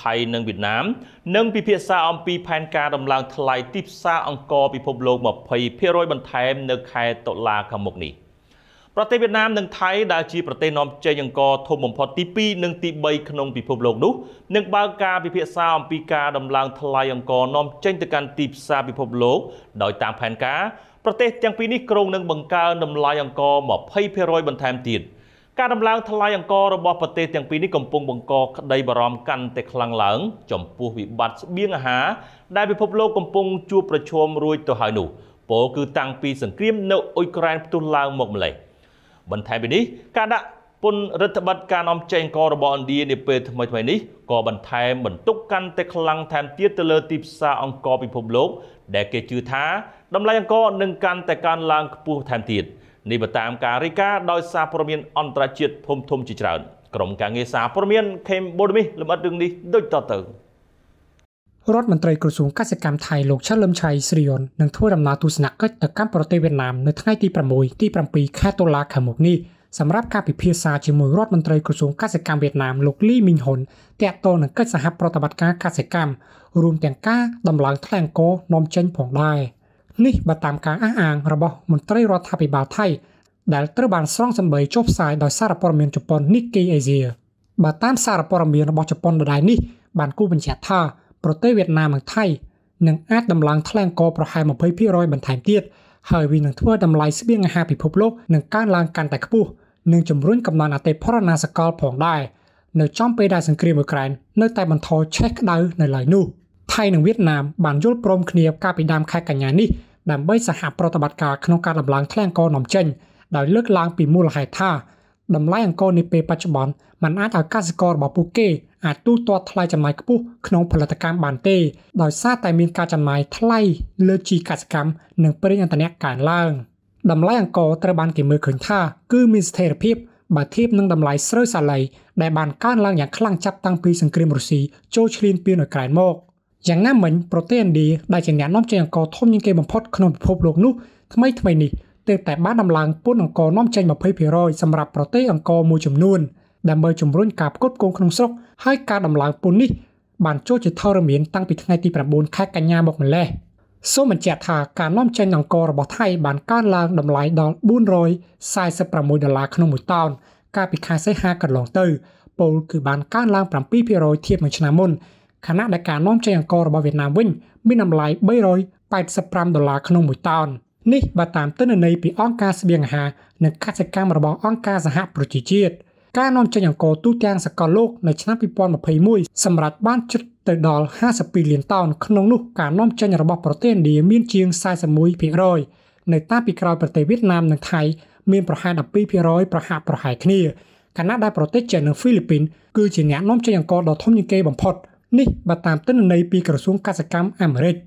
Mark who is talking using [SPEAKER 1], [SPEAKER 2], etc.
[SPEAKER 1] ថៃនិងវៀតណាមនិងពិភាក្សាអំពីផែនការដំឡើងថ្លៃទីផ្សារអង្គរពិភពលោក20%បន្ថែម នៅខែតុលាខាងមុខនេះប្រទេសវៀតណាមនិងថៃដែលជាប្រទេសនាំចេញអង្គរធំបំផុតទី2និងទី3ក្នុងពិភពលោកនោះនឹងបើកការពិភាក្សាអំពីការដំឡើងថ្លៃអង្គរនាំចេញទៅកាន់ទីផ្សារពិភពលោកដោយតាមផែនការប្រទេសទាំងពីរនេះក្រុងនឹងបង្កើនតម្លៃអង្គរ20%បន្ថែមទៀត។ការដំឡើងថ្លៃអង្គររបស់ប្រទេសទាំងពីរនេះកំពុងបង្កក្តីបារម្ភកាន់តែខ្លាំងឡើង ចំពោះវិបត្តិស្បៀងអាហារដែលពិភពលោកកំពុងជួបប្រឈមរួចទៅហើយនោះពោលគឺតាំងពីសង្គ្រាមនៅអ៊ុយក្រែនផ្ទុះឡើងមកម្ល៉េះបន្ថែមពីនេះ ការដាក់ពន្ធរដ្ឋបတ်ការនាំចេញអង្គររបស់ឥណ្ឌានាពេលថ្មីថ្មីនេះក៏បន្ថែមបន្ទុកកាន់តែខ្លាំងថែមទៀតទៅលើទីផ្សារអង្គរពិភពលោក ដែលគេជឿថាតម្លៃអង្គរនឹងកាន់តែកើនឡើងខ្ពស់ថែមទៀត។នេះបើតាមការរាយការណ៍ដោយសារព័ត៌មាន អន្តរជាតិធំធំជាច្រើនក្រុមការងារសារព័ត៌មាន ខេមបូដមីលម្អិតរឿងនេះដូចតទៅ
[SPEAKER 2] រដ្ឋមន្ត្រីក្រសួងកសិកម្មថៃលោកឆាលឹមឆៃស្រីយននឹងធ្វើដំណើរទស្សនកិច្ចទៅកាន់ប្រទេសវៀតណាមនៅថ្ងៃទី6ទី7ខែតុលាខាងមុខនេះសម្រាប់ការពិភាក្សាជាមួយរដ្ឋមន្ត្រីក្រសួងកសិកម្មវៀតណាមលោកលីមីងហ៊ុនទាក់ទងនឹងកិច្ចសហប្រតិបត្តិការកសិកម្មរួមទាំងការដំឡើងថ្លៃអង្គនាំចេញផងដែរ។នេះបើតាមការអះអាងរបស់មន្ត្រីរដ្ឋាភិបាលថៃដែលត្រូវបានស្រង់សម្បីចុះផ្សាយដោយសារព័ត៌មានជប៉ុន Nikkei Asia បើតាមសារព័ត៌មានរបស់ជប៉ុនដដែលនេះបានគូបញ្ជាក់ថាប្រទេសវៀតណាមនិងថៃនឹងអាចដំឡើង ថ្លៃអង្គប្រហែល20%បន្ថែមទៀតហើយវានឹងធ្វើតម្លៃស្បៀងអាហារពិភពលោកនឹងកើនឡើងកាន់តែខ្ពស់និងជំរុញកំណើនអតិផរណាសកលផងដែរនៅចំពេលដែលសង្គ្រាមអ៊ុក្រែននៅ តែបន្តឆេះក្តៅនៅឡើយនោះថៃនិងវៀតណាម បានយល់ព្រមគ្នាកាលពីដើមខែកញ្ញានេះដើម្បីសហប្រតិបត្តិការក្នុងការដំឡើងថ្លៃអង្គនាំចេញដោយលើកឡើងពីមូលហេតុថាតម្លៃអង្គនាពេលបច្ចុប្បន្នมันអាចឲ្យកសិកររបស់ពួកគេអាចទូទាត់ថ្លៃចំណាយខ្ពស់ក្នុងផលិតកម្មបានទេដោយសារតែមានការចំណាយថ្លៃលើជីកសិកម្មនិងប្រេងឥន្ធនៈកើនឡើងតម្លៃអង្គត្រូវបានគេមើលឃើញថាគឺមានស្ថិរភាពបើធៀបនឹងតម្លៃស្រូវសាលីដែលបានកើនឡើងយ៉ាងខ្លាំងចាប់តាំងពីសង្គ្រាមរុស្ស៊ីចូលឈ្លានពានអ៊ុយក្រែនមក។យ៉ាងណាមិញប្រទេសឥណ្ឌាដែលជាអ្នកនាំចេញអង្ករធំជាងគេបំផុតក្នុងពិភពលោកនោះថ្មីថ្មីនេះទើបតែបានដំឡើងពន្ធអង្ករនាំចេញ20%សម្រាប់ប្រទេសអង្ករមួយចំនួនដើម្បីជំរុញការផ្គត់ផ្គង់ក្នុងស្រុកហើយការដំឡើងពន្ធនេះបានចូលជាធរមានតាំងពីថ្ងៃទី9ខែកញ្ញាមកម្លេះសូមបញ្ជាក់ថាការនាំចេញអង្កររបស់ថៃបានកើនឡើងតម្លៃដល់446ដុល្លារក្នុងមួយតោនកាលពីខែសីហាកន្លងទៅពោលគឺបានកើនឡើង7%ធៀបនឹងឆ្នាំមុនខណៈដែលការនាំចេញអង្កររបស់វៀតណាមវិញមានតម្លៃ385ដុល្លារក្នុងមួយតោននេះបើតាមទិន្នន័យពីអង្គការស្បៀងអាហារនិងកសិកម្មរបស់អង្គការសហប្រជាជាតិការនាំចេញអង្ករទូទាំងសកលលោកនៅឆ្នាំ2021សម្រាប់បានជិតទៅដល់52លានតោនក្នុងនោះការនាំចេញរបស់ប្រទេសឥណ្ឌាមានជាង41%នៅតាមពីក្រោយប្រទេសវៀតណាមនិងថៃមានប្រហែល12%ប្រហាក់ប្រហែលគ្នាខណៈដែលប្រទេសចិននិងហ្វីលីពីនគឺជាអ្នកនាំចេញអង្ករដ៏ធំជាងគេបំផុតនេះបើតាមទិន្នន័យពីក្រសួងកសិកម្មអាមេរិក។